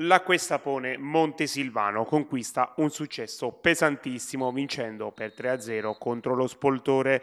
la Questapone Montesilvano conquista un successo pesantissimo vincendo per 3-0 contro lo Spoltore.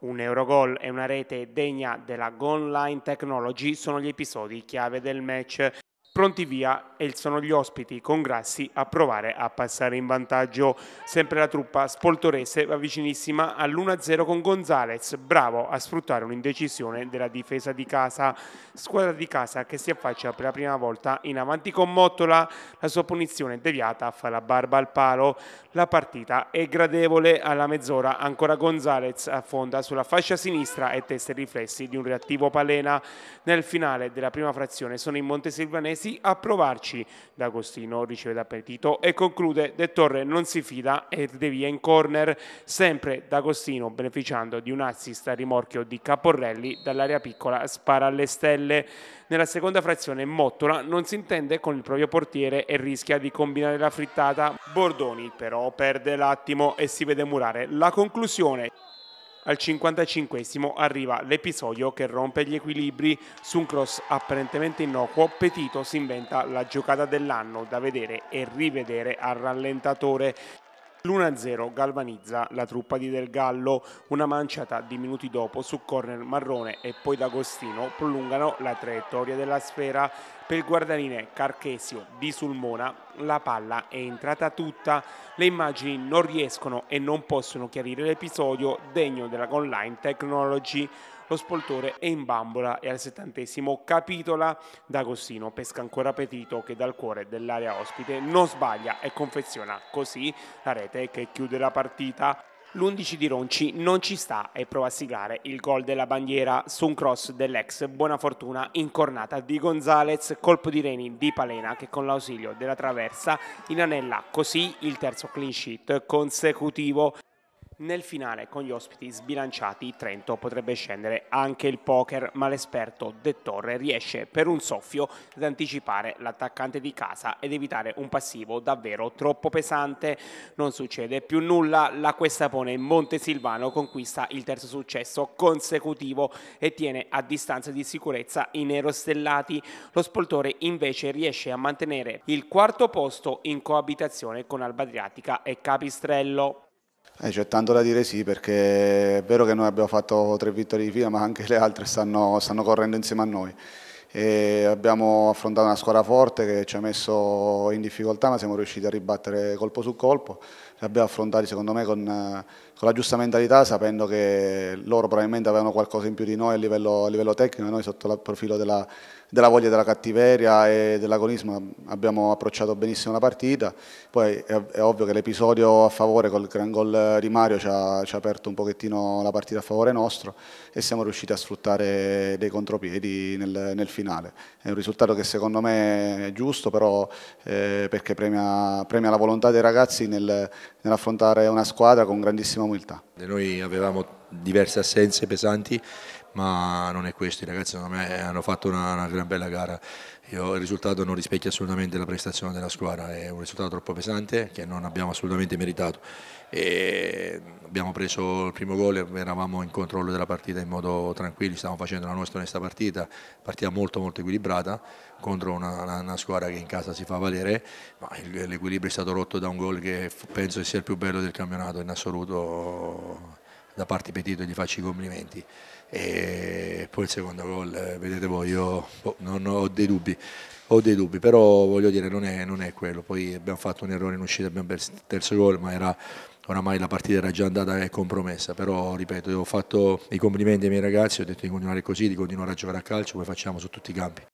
Un Eurogol e una rete degna della Goal Line Technology sono gli episodi chiave del match pronti via e sono gli ospiti congrassi a provare a passare in vantaggio. Sempre la truppa spoltorese va vicinissima all'1-0 con Gonzalez, bravo a sfruttare un'indecisione della difesa di casa. Squadra di casa che si affaccia per la prima volta in avanti con Mottola, la sua punizione deviata fa la barba al palo. La partita è gradevole alla mezz'ora, ancora Gonzalez affonda sulla fascia sinistra e testa i riflessi di un reattivo Palena. Nel finale della prima frazione sono i Montesilvanesi questi a provarci. D'Agostino riceve d'appetito e conclude De Torre non si fida e devia in corner, sempre D'Agostino beneficiando di un assist a rimorchio di Caporrelli dall'area piccola spara alle stelle. Nella seconda frazione Mottola non si intende con il proprio portiere e rischia di combinare la frittata. Bordoni però perde l'attimo e si vede murare la conclusione. Al 55 arriva l'episodio che rompe gli equilibri su un cross apparentemente innocuo. Petito si inventa la giocata dell'anno da vedere e rivedere al rallentatore. L'1-0 galvanizza la truppa di Del Gallo, una manciata di minuti dopo su corner Marrone e poi D'Agostino prolungano la traiettoria della sfera per il guardaline Carchesio di Sulmona la palla è entrata tutta, le immagini non riescono e non possono chiarire l'episodio degno della Online Technology lo spoltore è in bambola e al settantesimo capitola D'Agostino pesca ancora Petito che dal cuore dell'area ospite non sbaglia e confeziona così la rete che chiude la partita. L'11 di Ronci non ci sta e prova a siglare il gol della bandiera su un cross dell'ex Buona Fortuna incornata di Gonzalez, colpo di reni di Palena che con l'ausilio della traversa inanella così il terzo clean sheet consecutivo. Nel finale con gli ospiti sbilanciati Trento potrebbe scendere anche il poker, ma l'esperto De Torre riesce per un soffio ad anticipare l'attaccante di casa ed evitare un passivo davvero troppo pesante. Non succede più nulla, la Questapone Montesilvano conquista il terzo successo consecutivo e tiene a distanza di sicurezza i nerostellati. Lo spoltore invece riesce a mantenere il quarto posto in coabitazione con Alba Adriatica e Capistrello. Eh, c'è tanto da dire sì perché è vero che noi abbiamo fatto tre vittorie di fila ma anche le altre stanno, stanno correndo insieme a noi. E abbiamo affrontato una squadra forte che ci ha messo in difficoltà ma siamo riusciti a ribattere colpo su colpo, L'abbiamo affrontato secondo me con, eh, con la giusta mentalità, sapendo che loro probabilmente avevano qualcosa in più di noi a livello, a livello tecnico, noi sotto il profilo della, della voglia della cattiveria e dell'agonismo abbiamo approcciato benissimo la partita, poi è, è ovvio che l'episodio a favore col gran gol di Mario ci ha, ci ha, aperto un pochettino la partita a favore nostro e siamo riusciti a sfruttare dei contropiedi nel, nel finale. È un risultato che secondo me è giusto, però eh, perché premia, premia, la volontà dei ragazzi nel, nell'affrontare una squadra con grandissima umiltà. Noi avevamo diverse assenze pesanti ma non è questo, i ragazzi secondo me eh, hanno fatto una, una gran bella gara, Io, il risultato non rispecchia assolutamente la prestazione della squadra, è un risultato troppo pesante che non abbiamo assolutamente meritato. E abbiamo preso il primo gol, eravamo in controllo della partita in modo tranquillo, stavamo facendo la nostra onesta partita, partita molto molto equilibrata contro una, una, una squadra che in casa si fa valere, ma l'equilibrio è stato rotto da un gol che penso sia il più bello del campionato in assoluto da parte Petito gli faccio i complimenti e poi il secondo gol eh, vedete voi io boh, non ho dei dubbi ho dei dubbi però voglio dire non è, non è quello poi abbiamo fatto un errore in uscita abbiamo perso il terzo gol ma era oramai la partita era già andata e compromessa, però ripeto, ho fatto i complimenti ai miei ragazzi, ho detto di continuare così, di continuare a giocare a calcio, come facciamo su tutti i campi.